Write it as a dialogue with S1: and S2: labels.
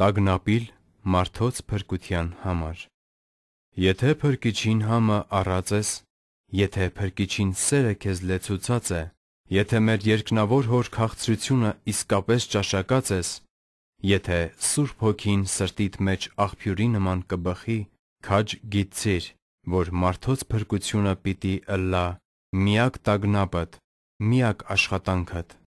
S1: տագնապիլ մարդոց փրկության
S2: համար։ Եթե փրկիչին համը առած ես, եթե փրկիչին սերը քեզ լեցուցած է, եթե մեր երկնավոր հոր քաղցրությունը իսկապես ճաշակած ես, եթե Սուրբ Հոգին սրտիդ մեջ աղբյուրի նման կբխի, քաջ գիտիր, որ մարդոց փրկությունը պիտի ըլլա միակ տագնապդ, միակ աշխատանքդ։